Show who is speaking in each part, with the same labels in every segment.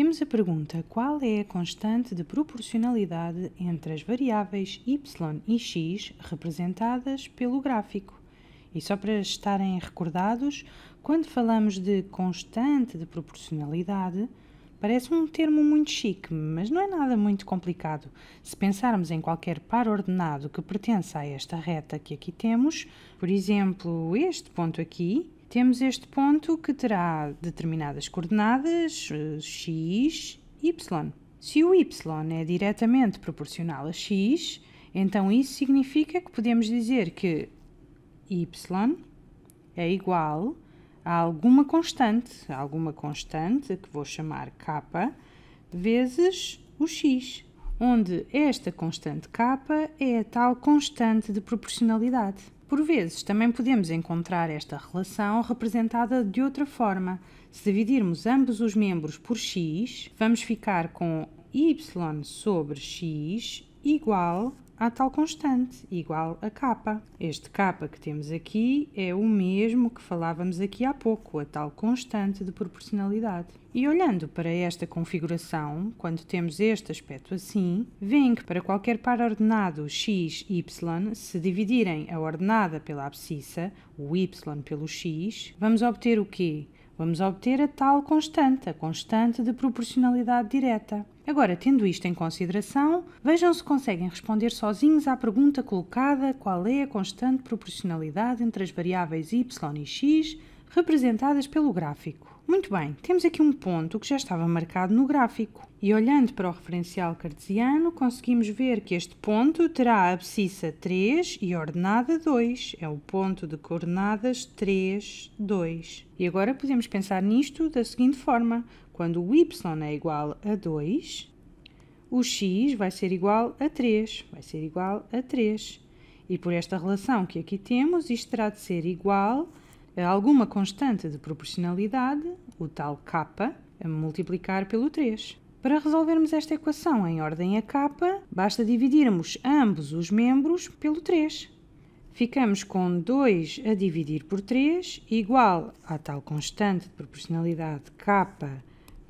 Speaker 1: Temos a pergunta: qual é a constante de proporcionalidade entre as variáveis y e x representadas pelo gráfico? E só para estarem recordados, quando falamos de constante de proporcionalidade, parece um termo muito chique, mas não é nada muito complicado. Se pensarmos em qualquer par ordenado que pertença a esta reta que aqui temos, por exemplo, este ponto aqui, temos este ponto que terá determinadas coordenadas eh, x, y. Se o y é diretamente proporcional a x, então isso significa que podemos dizer que y é igual a alguma constante, alguma constante que vou chamar k, vezes o x, onde esta constante k é a tal constante de proporcionalidade. Por vezes, também podemos encontrar esta relação representada de outra forma. Se dividirmos ambos os membros por x, vamos ficar com y sobre x igual à tal constante, igual a k. Este k que temos aqui é o mesmo que falávamos aqui há pouco, a tal constante de proporcionalidade. E olhando para esta configuração, quando temos este aspecto assim, vem que para qualquer par ordenado x, y, se dividirem a ordenada pela abscissa, o y pelo x, vamos obter o quê? Vamos obter a tal constante, a constante de proporcionalidade direta. Agora, tendo isto em consideração, vejam se conseguem responder sozinhos à pergunta colocada qual é a constante proporcionalidade entre as variáveis y e x representadas pelo gráfico. Muito bem, temos aqui um ponto que já estava marcado no gráfico. E olhando para o referencial cartesiano, conseguimos ver que este ponto terá abscissa 3 e ordenada 2. É o ponto de coordenadas 3, 2. E agora podemos pensar nisto da seguinte forma. Quando o y é igual a 2, o x vai ser igual a 3, vai ser igual a 3. E por esta relação que aqui temos, isto terá de ser igual a alguma constante de proporcionalidade, o tal k, a multiplicar pelo 3. Para resolvermos esta equação em ordem a k, basta dividirmos ambos os membros pelo 3. Ficamos com 2 a dividir por 3 igual à tal constante de proporcionalidade k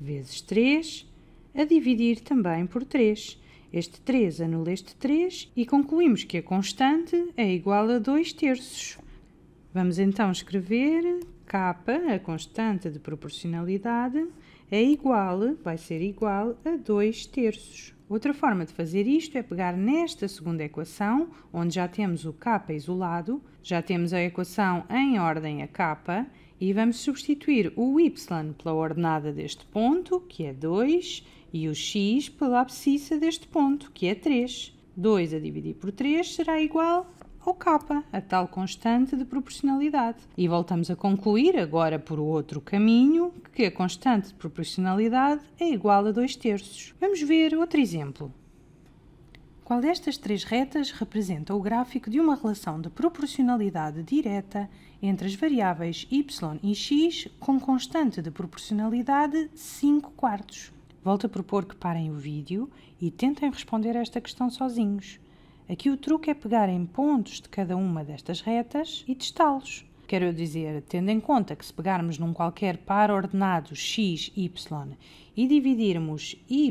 Speaker 1: vezes 3, a dividir também por 3. Este 3 anula este 3 e concluímos que a constante é igual a 2 terços. Vamos então escrever K, a constante de proporcionalidade, é igual, vai ser igual a 2 terços. Outra forma de fazer isto é pegar nesta segunda equação, onde já temos o k isolado, já temos a equação em ordem a k, e vamos substituir o y pela ordenada deste ponto, que é 2, e o x pela abscissa deste ponto, que é 3. 2 a dividir por 3 será igual ou K, a tal constante de proporcionalidade. E voltamos a concluir, agora por outro caminho, que a constante de proporcionalidade é igual a 2 terços. Vamos ver outro exemplo. Qual destas três retas representa o gráfico de uma relação de proporcionalidade direta entre as variáveis y e x com constante de proporcionalidade 5 quartos? Volto a propor que parem o vídeo e tentem responder esta questão sozinhos. Aqui o truque é pegar em pontos de cada uma destas retas e testá-los. Quero eu dizer, tendo em conta que se pegarmos num qualquer par ordenado x, y e dividirmos y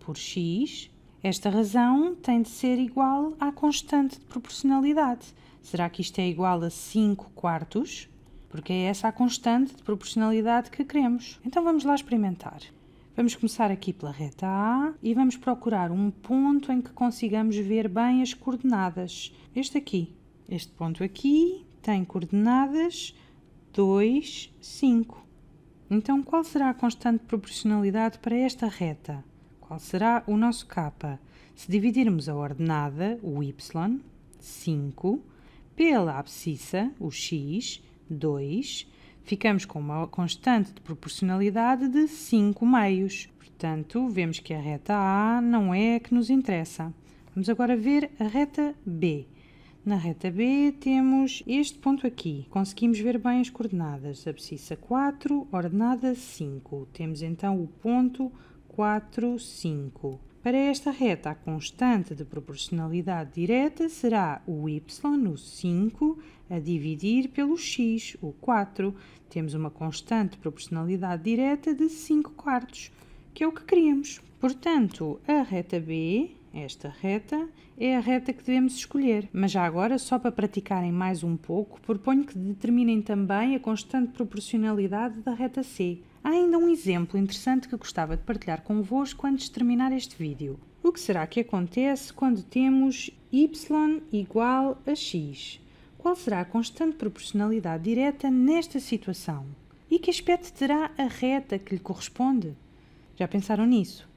Speaker 1: por x, esta razão tem de ser igual à constante de proporcionalidade. Será que isto é igual a 5 quartos? Porque é essa a constante de proporcionalidade que queremos. Então vamos lá experimentar. Vamos começar aqui pela reta A e vamos procurar um ponto em que consigamos ver bem as coordenadas. Este aqui. Este ponto aqui tem coordenadas 2, 5. Então, qual será a constante de proporcionalidade para esta reta? Qual será o nosso K? Se dividirmos a ordenada, o y, 5, pela abscissa, o x, 2, ficamos com uma constante de proporcionalidade de 5 meios. Portanto, vemos que a reta A não é a que nos interessa. Vamos agora ver a reta B. Na reta B temos este ponto aqui. Conseguimos ver bem as coordenadas. Abscissa 4, ordenada 5. Temos então o ponto 4, 5. Para esta reta, a constante de proporcionalidade direta será o y, o 5, a dividir pelo x, o 4. Temos uma constante de proporcionalidade direta de 5 quartos, que é o que queremos. Portanto, a reta B esta reta é a reta que devemos escolher, mas já agora, só para praticarem mais um pouco, proponho que determinem também a constante proporcionalidade da reta C. Há ainda um exemplo interessante que gostava de partilhar convosco antes de terminar este vídeo. O que será que acontece quando temos y igual a x? Qual será a constante proporcionalidade direta nesta situação? E que aspecto terá a reta que lhe corresponde? Já pensaram nisso?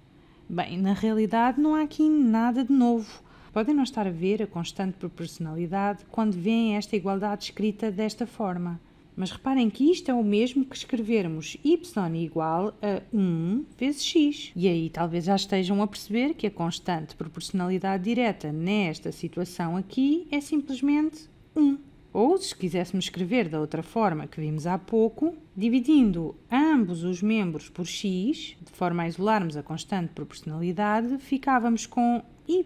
Speaker 1: Bem, na realidade não há aqui nada de novo. Podem não estar a ver a constante proporcionalidade quando veem esta igualdade escrita desta forma. Mas reparem que isto é o mesmo que escrevermos y igual a 1 vezes x. E aí talvez já estejam a perceber que a constante proporcionalidade direta nesta situação aqui é simplesmente 1. Ou, se quiséssemos escrever da outra forma que vimos há pouco, dividindo ambos os membros por x, de forma a isolarmos a constante proporcionalidade, ficávamos com y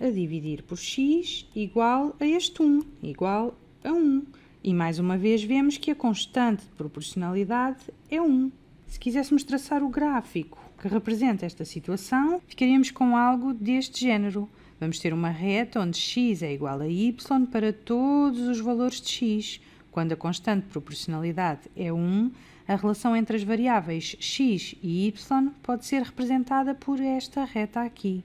Speaker 1: a dividir por x igual a este 1, igual a 1. E mais uma vez vemos que a constante de proporcionalidade é 1. Se quiséssemos traçar o gráfico que representa esta situação, ficaríamos com algo deste género. Vamos ter uma reta onde x é igual a y para todos os valores de x. Quando a constante de proporcionalidade é 1, a relação entre as variáveis x e y pode ser representada por esta reta aqui.